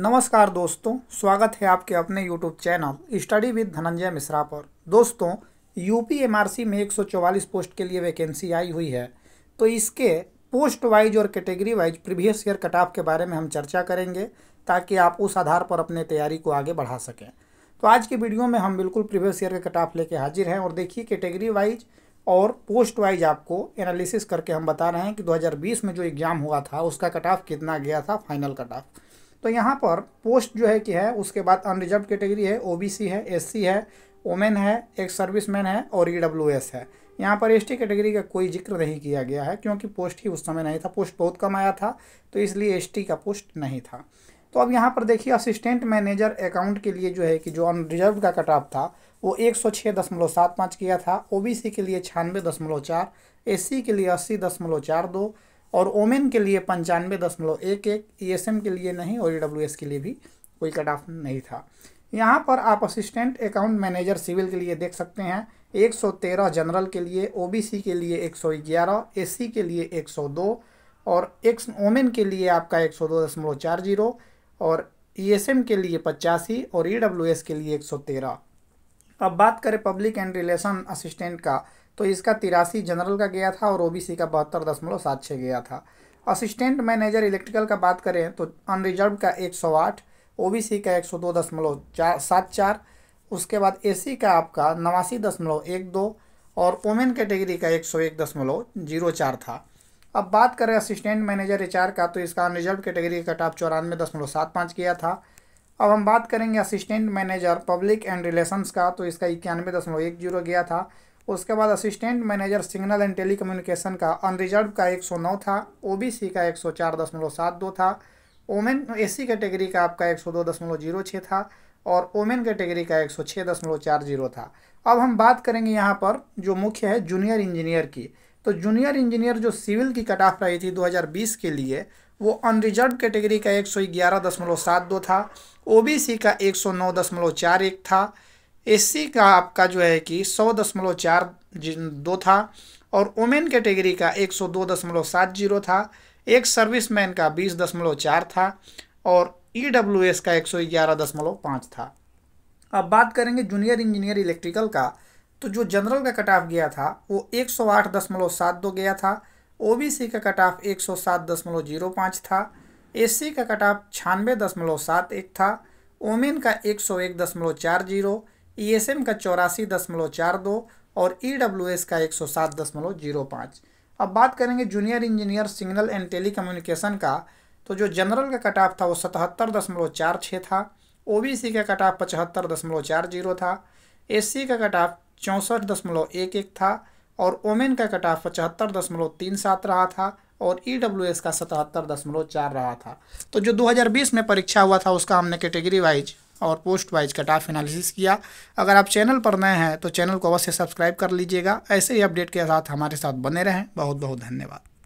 नमस्कार दोस्तों स्वागत है आपके अपने YouTube channel study with Dhananjay Mishra पर दोस्तों आर सी में 144 पोस्ट के लिए वैकेंसी आई हुई है तो इसके पोस्ट वाइज और category wise previous year cut off के बारे में हम चर्चा करेंगे ताकि आप उस आधार पर अपने तैयारी को आगे बढ़ा सकें तो आज की वीडियो में हम बिल्कुल प्रीवियस ईयर के कट ऑफ लेके हाजिर हैं और देखिए कैटेगरी वाइज और पोस्ट वाइज आपको एनालिसिस करके हम बता रहे हैं कि 2020 में जो एग्ज़ाम हुआ था उसका कट ऑफ कितना गया था फाइनल कट ऑफ तो यहाँ पर पोस्ट जो है कि है उसके बाद अनरिजर्व कैटेगरी है ओबीसी है एससी है वोमेन है एक सर्विसमैन है और ईडब्ल्यूएस e है यहाँ पर एसटी कैटेगरी का कोई जिक्र नहीं किया गया है क्योंकि पोस्ट ही उस समय नहीं था पोस्ट बहुत कम आया था तो इसलिए एसटी का पोस्ट नहीं था तो अब यहाँ पर देखिए असिस्टेंट मैनेजर अकाउंट के लिए जो है कि जो अनरिजर्व का कट ऑफ था वो एक सौ छः दशमलव सात पाँच किया था ओबीसी के लिए छियानवे दशमलव चार एस के लिए अस्सी दशमलव चार दो और ओमेन के लिए पंचानवे दशमलव एक एक ई एस एम के लिए नहीं और ई डब्ल्यू एस के लिए भी कोई कट ऑफ नहीं था यहाँ पर आप असिस्टेंट अकाउंट मैनेजर सिविल के लिए देख सकते हैं एक सौ तेरह जनरल के लिए ओ बी सी के लिए एक सौ ग्यारह ए सी के लिए एक सौ दो और एक ओमेन के लिए आपका एक सौ दो दशमलव चार जीरो और ई एस एम के लिए पचासी और ई डब्ल्यू एस के लिए एक सौ तेरह अब बात करें पब्लिक एंड रिलेशन असिस्टेंट का तो इसका तिरासी जनरल का गया था और ओबीसी का बहत्तर दशमलव सात छः गया था असिस्टेंट मैनेजर इलेक्ट्रिकल का बात करें तो अनरिजर्व का एक सौ आठ ओ का एक सौ दो दशमलव चार सात चार उसके बाद ए का आपका नवासी दशमलव एक दो और वोमेन कैटेगरी का एक सौ एक दशमलव जीरो चार था अब बात करें असिस्टेंट मैनेजर एच का तो इसका अनरिजर्व कैटेगरी का टॉप चौरानवे दशमलव सात पाँच किया था अब हम बात करेंगे assistant manager public and relations का तो इसका इक्यानवे दशमलव एक जीरो गया था उसके बाद assistant manager signal and tele का अनरिजर्व का एक था ओ का एक था ओमेन एससी कैटेगरी का आपका एक था और ओमेन कैटेगरी का एक था अब हम बात करेंगे यहाँ पर जो मुख्य है जूनियर इंजीनियर की तो जूनियर इंजीनियर जो सिविल की कट ऑफ रही थी 2020 के लिए वो अनरिजर्व कैटेगरी का एक था ओबीसी का एक था एससी का आपका जो है कि सौ दशमलव चार दो था और वुमेन कैटेगरी का एक सौ दो दशमलव सात जीरो था एक सर्विस मैन का बीस दशमलव चार था और ई डब्ल्यू एस का एक सौ ग्यारह दशमलव पाँच था अब बात करेंगे जूनियर इंजीनियर इलेक्ट्रिकल का तो जो जनरल का कट ऑफ गया था वो एक सौ आठ दशमलव सात दो गया था ओ का कट ऑफ एक सौ सात दशमलव जीरो पाँच था एससी का कट ऑफ छानबे दशमलव सात एक था ओमेन का एक सौ एक दशमलव चार जीरो ई एस एम का चौरासी दशमलव चार दो और ई डब्ल्यू एस का एक सौ सात दशमलव जीरो पाँच अब बात करेंगे junior engineer signal and telecommunication का तो जो जनरल का कट ऑफ था वो सतहत्तर दशमलव चार छः था ओ बी सी का कट ऑफ पचहत्तर दशमलव चार जीरो था एस सी का कट ऑफ चौंसठ दशमलव एक एक था और ओमेन का कट ऑफ पचहत्तर दशमलव तीन सात रहा था और ई डब्ल्यू एस का सतहत्तर दशमलव चार रहा था तो जो दो हज़ार बीस में परीक्षा हुआ था उसका हमने कैटेगरी वाइज और post wise cut off analysis किया अगर आप चैनल पर नए हैं तो चैनल को अवश्य सब्सक्राइब कर लीजिएगा ऐसे ही अपडेट के साथ हमारे साथ बने रहें बहुत बहुत धन्यवाद